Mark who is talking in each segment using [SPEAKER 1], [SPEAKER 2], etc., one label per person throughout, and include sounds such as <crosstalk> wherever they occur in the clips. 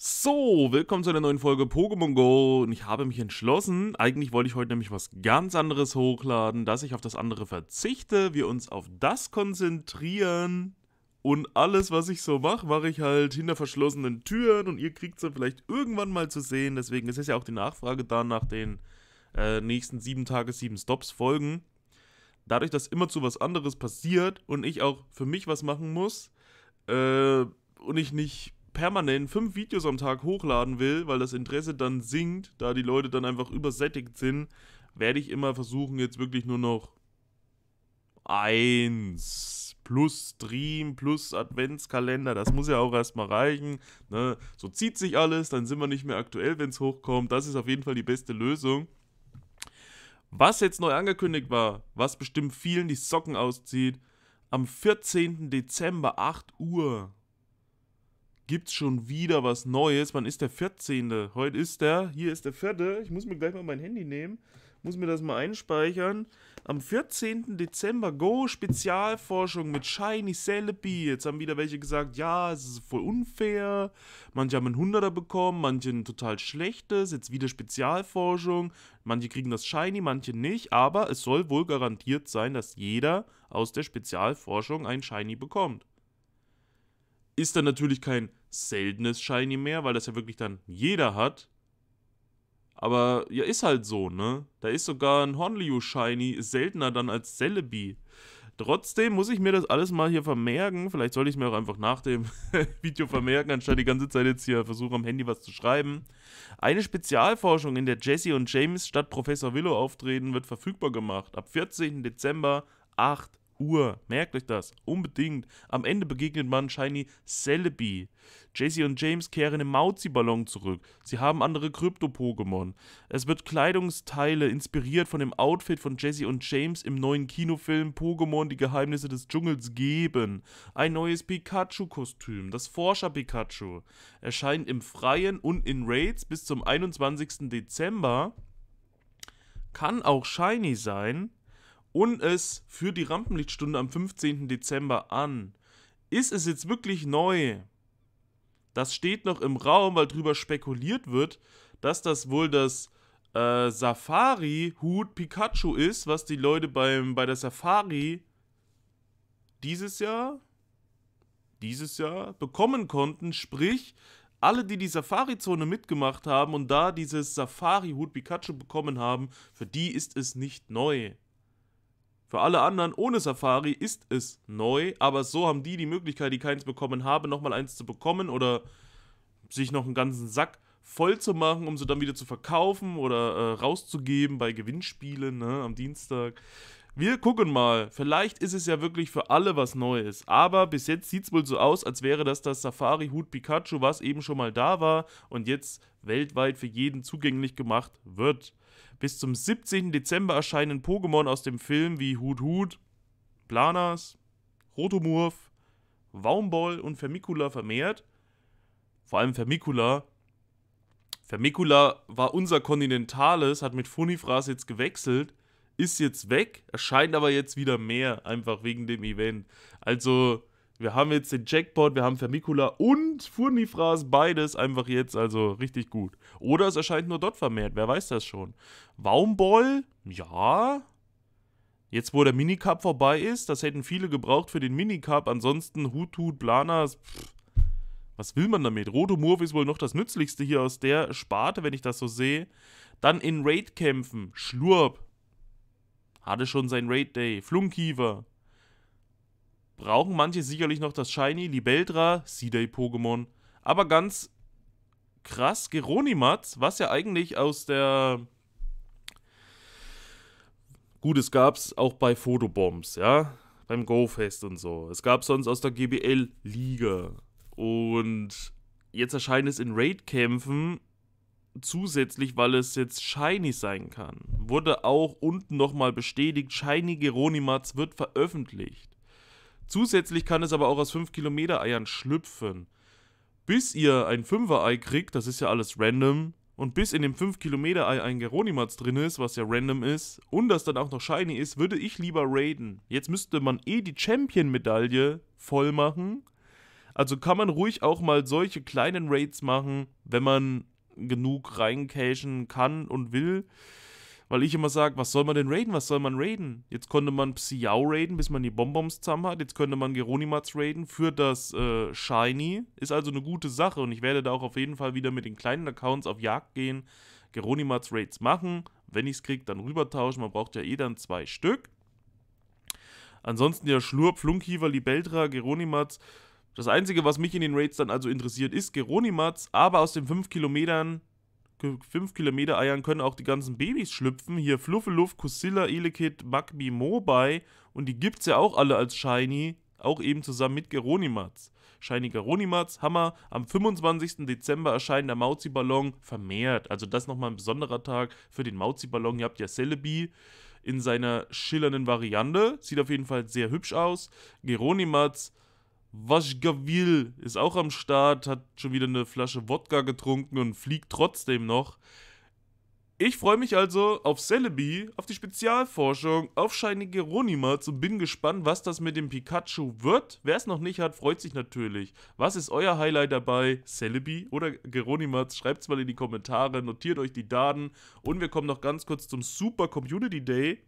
[SPEAKER 1] So, willkommen zu einer neuen Folge Pokémon Go und ich habe mich entschlossen, eigentlich wollte ich heute nämlich was ganz anderes hochladen, dass ich auf das andere verzichte, wir uns auf das konzentrieren und alles, was ich so mache, mache ich halt hinter verschlossenen Türen und ihr kriegt es ja vielleicht irgendwann mal zu sehen, deswegen ist es ja auch die Nachfrage da nach den äh, nächsten sieben Tage, sieben Stops Folgen. Dadurch, dass immer zu was anderes passiert und ich auch für mich was machen muss äh, und ich nicht permanent fünf Videos am Tag hochladen will, weil das Interesse dann sinkt, da die Leute dann einfach übersättigt sind, werde ich immer versuchen, jetzt wirklich nur noch eins plus Stream plus Adventskalender. Das muss ja auch erstmal reichen. Ne? So zieht sich alles, dann sind wir nicht mehr aktuell, wenn es hochkommt. Das ist auf jeden Fall die beste Lösung. Was jetzt neu angekündigt war, was bestimmt vielen die Socken auszieht, am 14. Dezember 8 Uhr gibt es schon wieder was Neues. Wann ist der 14.? Heute ist der, hier ist der 4. Ich muss mir gleich mal mein Handy nehmen, muss mir das mal einspeichern. Am 14. Dezember Go Spezialforschung mit Shiny Celebi. Jetzt haben wieder welche gesagt, ja, es ist voll unfair. Manche haben einen Hunderter bekommen, manche ein total schlechtes. Jetzt wieder Spezialforschung. Manche kriegen das Shiny, manche nicht. Aber es soll wohl garantiert sein, dass jeder aus der Spezialforschung ein Shiny bekommt ist dann natürlich kein seltenes Shiny mehr, weil das ja wirklich dann jeder hat. Aber ja, ist halt so, ne? Da ist sogar ein Honliu Shiny seltener dann als Celebi. Trotzdem muss ich mir das alles mal hier vermerken. Vielleicht sollte ich es mir auch einfach nach dem <laughs> Video vermerken, anstatt die ganze Zeit jetzt hier versuche, am Handy was zu schreiben. Eine Spezialforschung, in der Jesse und James statt Professor Willow auftreten, wird verfügbar gemacht. Ab 14. Dezember, 8 Uhr. Merkt euch das. Unbedingt. Am Ende begegnet man Shiny Celebi. Jaycee und James kehren im Mauzi-Ballon zurück. Sie haben andere Krypto-Pokémon. Es wird Kleidungsteile inspiriert von dem Outfit von Jaycee und James im neuen Kinofilm Pokémon die Geheimnisse des Dschungels geben. Ein neues Pikachu-Kostüm, das Forscher-Pikachu, erscheint im Freien und in Raids bis zum 21. Dezember. Kann auch shiny sein und es für die Rampenlichtstunde am 15. Dezember an. Ist es jetzt wirklich neu? Das steht noch im Raum, weil drüber spekuliert wird, dass das wohl das äh, Safari-Hut Pikachu ist, was die Leute beim, bei der Safari dieses Jahr, dieses Jahr bekommen konnten. Sprich, alle, die die Safari-Zone mitgemacht haben und da dieses Safari-Hut Pikachu bekommen haben, für die ist es nicht neu. Für alle anderen ohne Safari ist es neu, aber so haben die die Möglichkeit, die keins bekommen haben, nochmal eins zu bekommen oder sich noch einen ganzen Sack voll zu machen, um sie dann wieder zu verkaufen oder äh, rauszugeben bei Gewinnspielen ne, am Dienstag. Wir gucken mal. Vielleicht ist es ja wirklich für alle was Neues. Aber bis jetzt sieht es wohl so aus, als wäre das das Safari Hut Pikachu, was eben schon mal da war und jetzt weltweit für jeden zugänglich gemacht wird bis zum 17. Dezember erscheinen Pokémon aus dem Film wie Hut Hut, Planas, Rotomurf, Waumball und Vermicula vermehrt. Vor allem Vermicula. Vermicula war unser Kontinentales, hat mit Funifras jetzt gewechselt, ist jetzt weg, erscheint aber jetzt wieder mehr, einfach wegen dem Event. Also wir haben jetzt den Jackpot, wir haben Vermicula und Furnifras, beides einfach jetzt, also richtig gut. Oder es erscheint nur dort vermehrt, wer weiß das schon. Waumball, ja. Jetzt, wo der Minicup vorbei ist, das hätten viele gebraucht für den Minicup. Ansonsten Hutut, Planas, pff. was will man damit? Rotomurf ist wohl noch das Nützlichste hier aus der Sparte, wenn ich das so sehe. Dann in Raid-Kämpfen, Schlurp. Hatte schon sein Raid-Day, Flunkiefer, brauchen manche sicherlich noch das Shiny, Libeldra, day pokémon Aber ganz krass, Geronimat, was ja eigentlich aus der. Gut, es gab es auch bei Fotobombs, ja. Beim Go-Fest und so. Es gab sonst aus der GBL-Liga. Und jetzt erscheint es in Raid-Kämpfen zusätzlich, weil es jetzt shiny sein kann. Wurde auch unten nochmal bestätigt, Shiny Geronimatz wird veröffentlicht. Zusätzlich kann es aber auch aus 5-Kilometer-Eiern schlüpfen. Bis ihr ein 5er-Ei kriegt, das ist ja alles random, und bis in dem 5-Kilometer-Ei ein Geronimatz drin ist, was ja random ist, und das dann auch noch shiny ist, würde ich lieber raiden. Jetzt müsste man eh die Champion-Medaille voll machen. Also kann man ruhig auch mal solche kleinen Raids machen, wenn man genug reincachen kann und will. Weil ich immer sage, was soll man denn raiden? Was soll man raiden? Jetzt konnte man Psiao raiden, bis man die Bonbons zusammen hat. Jetzt könnte man Geronimats raiden für das äh, Shiny. Ist also eine gute Sache und ich werde da auch auf jeden Fall wieder mit den kleinen Accounts auf Jagd gehen, Geronimats Raids machen. Wenn ich es kriege, dann rübertauschen. Man braucht ja eh dann zwei Stück. Ansonsten ja Schlurp, Flunkiever, Libeltra, Geronimats. Das Einzige, was mich in den Raids dann also interessiert, ist Geronimats. aber aus den 5 Kilometern 5 Kilometer Eiern können auch die ganzen Babys schlüpfen. Hier Fluffeluff, Kusilla, Elekid, Bugby, Mobi. Und die gibt es ja auch alle als Shiny. Auch eben zusammen mit Geronimatz. Shiny Geronimatz, Hammer. Am 25. Dezember erscheint der Mauzi-Ballon vermehrt. Also das nochmal ein besonderer Tag für den Mauzi-Ballon. Ihr habt ja Celebi in seiner schillernden Variante. Sieht auf jeden Fall sehr hübsch aus. Geronimatz Waschgawil ist auch am Start, hat schon wieder eine Flasche Wodka getrunken und fliegt trotzdem noch. Ich freue mich also auf Celebi, auf die Spezialforschung, auf Shiny Geronimats und bin gespannt, was das mit dem Pikachu wird. Wer es noch nicht hat, freut sich natürlich. Was ist euer Highlight dabei? Celebi oder Geronimats? Schreibt es mal in die Kommentare, notiert euch die Daten und wir kommen noch ganz kurz zum Super Community Day.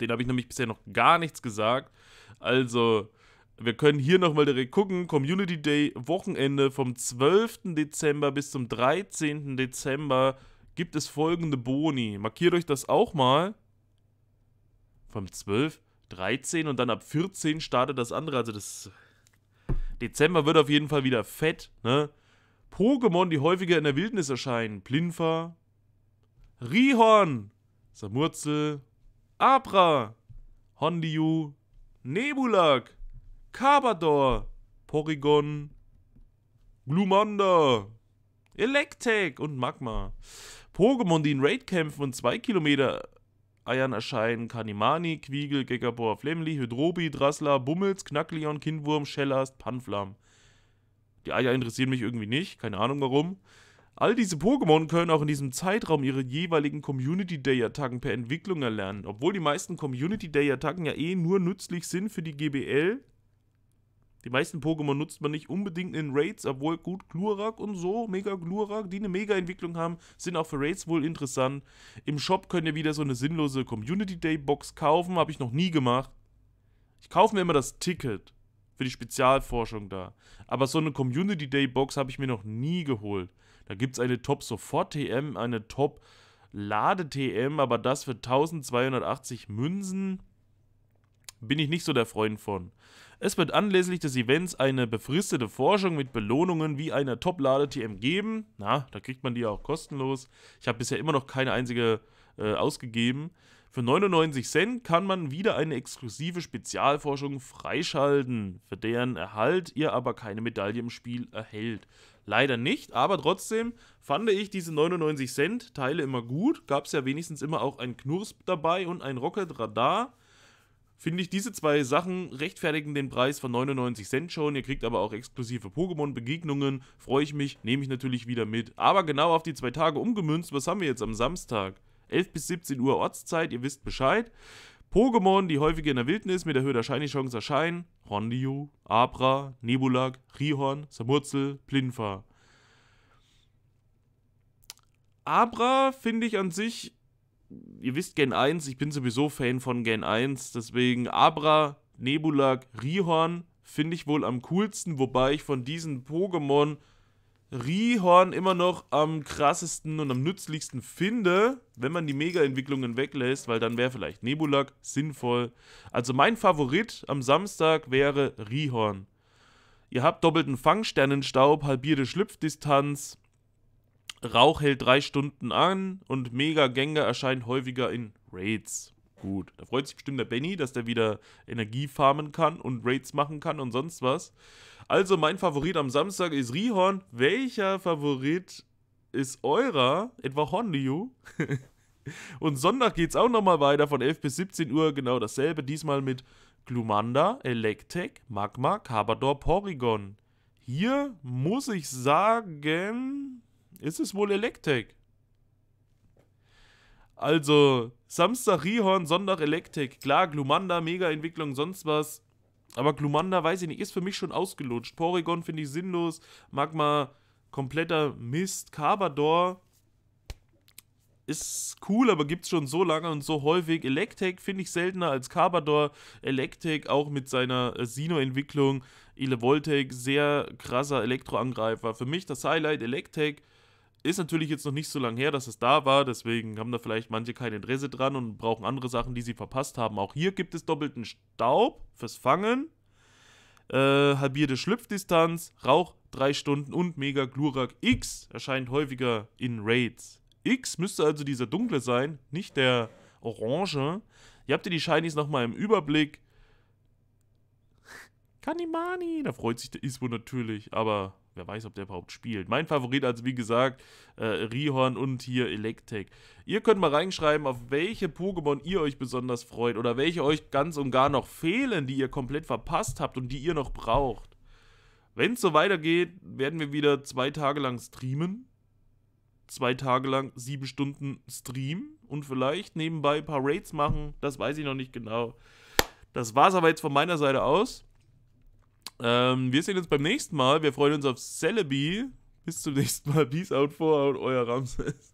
[SPEAKER 1] Den habe ich nämlich bisher noch gar nichts gesagt. Also, wir können hier nochmal direkt gucken. Community Day Wochenende vom 12. Dezember bis zum 13. Dezember gibt es folgende Boni. Markiert euch das auch mal. Vom 12, 13 und dann ab 14 startet das andere. Also das Dezember wird auf jeden Fall wieder fett. Ne? Pokémon, die häufiger in der Wildnis erscheinen. Plinfa, Rihorn, Samurzel, Abra, Hondiu, Nebulak, Carbador, Porygon, Glumanda, Electek und Magma. Pokémon, die in Raidkämpfen und 2 Kilometer Eiern erscheinen. Kanimani, Quiegel, Gegabor, Flemli, Hydrobi, Drassler, Bummels, Knackleon, Kindwurm, Schellast, Panflam. Die Eier interessieren mich irgendwie nicht, keine Ahnung warum. All diese Pokémon können auch in diesem Zeitraum ihre jeweiligen Community Day-Attacken per Entwicklung erlernen. Obwohl die meisten Community Day-Attacken ja eh nur nützlich sind für die GBL, die meisten Pokémon nutzt man nicht unbedingt in Raids, obwohl gut Glurak und so, Mega Glurak, die eine Mega-Entwicklung haben, sind auch für Raids wohl interessant. Im Shop könnt ihr wieder so eine sinnlose Community Day Box kaufen, habe ich noch nie gemacht. Ich kaufe mir immer das Ticket für die Spezialforschung da. Aber so eine Community Day Box habe ich mir noch nie geholt. Da gibt es eine Top Sofort TM, eine Top Lade TM, aber das für 1280 Münzen bin ich nicht so der Freund von. Es wird anlässlich des Events eine befristete Forschung mit Belohnungen wie einer Top-Lade-TM geben. Na, da kriegt man die auch kostenlos. Ich habe bisher immer noch keine einzige äh, ausgegeben. Für 99 Cent kann man wieder eine exklusive Spezialforschung freischalten, für deren Erhalt ihr aber keine Medaille im Spiel erhält. Leider nicht, aber trotzdem fand ich diese 99 Cent Teile immer gut. Gab es ja wenigstens immer auch ein Knurps dabei und ein Rocket Radar. Finde ich, diese zwei Sachen rechtfertigen den Preis von 99 Cent schon. Ihr kriegt aber auch exklusive Pokémon-Begegnungen. Freue ich mich, nehme ich natürlich wieder mit. Aber genau auf die zwei Tage umgemünzt, was haben wir jetzt am Samstag? 11 bis 17 Uhr Ortszeit, ihr wisst Bescheid. Pokémon, die häufig in der Wildnis mit erhöhter Shiny-Chance erscheinen. Rondiu, Abra, Nebulak, Rihorn, Samurzel, Plinfa. Abra finde ich an sich ihr wisst Gen 1, ich bin sowieso Fan von Gen 1, deswegen Abra, Nebulak, Rihorn finde ich wohl am coolsten, wobei ich von diesen Pokémon Rihorn immer noch am krassesten und am nützlichsten finde, wenn man die Mega-Entwicklungen weglässt, weil dann wäre vielleicht Nebulak sinnvoll. Also mein Favorit am Samstag wäre Rihorn. Ihr habt doppelten Fangsternenstaub, halbierte Schlüpfdistanz, Rauch hält drei Stunden an und Mega-Gänger erscheinen häufiger in Raids. Gut, da freut sich bestimmt der Benny, dass der wieder Energie farmen kann und Raids machen kann und sonst was. Also mein Favorit am Samstag ist Rihorn. Welcher Favorit ist eurer? Etwa Honliu? <laughs> und Sonntag geht es auch nochmal weiter von 11 bis 17 Uhr. Genau dasselbe. Diesmal mit Glumanda, Electek, Magma, Kabador, Porygon. Hier muss ich sagen, ist es wohl Elektrik. Also, Samstag Rihorn, Sonntag Elektrik. Klar, Glumanda, Mega-Entwicklung, sonst was. Aber Glumanda, weiß ich nicht, ist für mich schon ausgelutscht. Porygon finde ich sinnlos. Magma, kompletter Mist. Carbador ist cool, aber gibt es schon so lange und so häufig. Electek finde ich seltener als Carbador. Electek auch mit seiner äh, Sino-Entwicklung. Elevoltec, sehr krasser Elektroangreifer. Für mich das Highlight Electek ist natürlich jetzt noch nicht so lange her, dass es da war, deswegen haben da vielleicht manche kein Interesse dran und brauchen andere Sachen, die sie verpasst haben. Auch hier gibt es doppelten Staub fürs Fangen, äh, halbierte Schlüpfdistanz, Rauch 3 Stunden und Mega Glurak X erscheint häufiger in Raids. X müsste also dieser dunkle sein, nicht der orange. Ihr habt ihr die Shinies nochmal im Überblick. Kanimani. Da freut sich der Iswo natürlich, aber wer weiß, ob der überhaupt spielt. Mein Favorit, also wie gesagt, äh, Rihorn und hier Electek. Ihr könnt mal reinschreiben, auf welche Pokémon ihr euch besonders freut oder welche euch ganz und gar noch fehlen, die ihr komplett verpasst habt und die ihr noch braucht. Wenn es so weitergeht, werden wir wieder zwei Tage lang streamen. Zwei Tage lang sieben Stunden Stream und vielleicht nebenbei ein paar Raids machen. Das weiß ich noch nicht genau. Das war es aber jetzt von meiner Seite aus. Ähm, wir sehen uns beim nächsten Mal. Wir freuen uns auf Celebi. Bis zum <laughs> nächsten Mal. Peace out, for out, euer Ramses.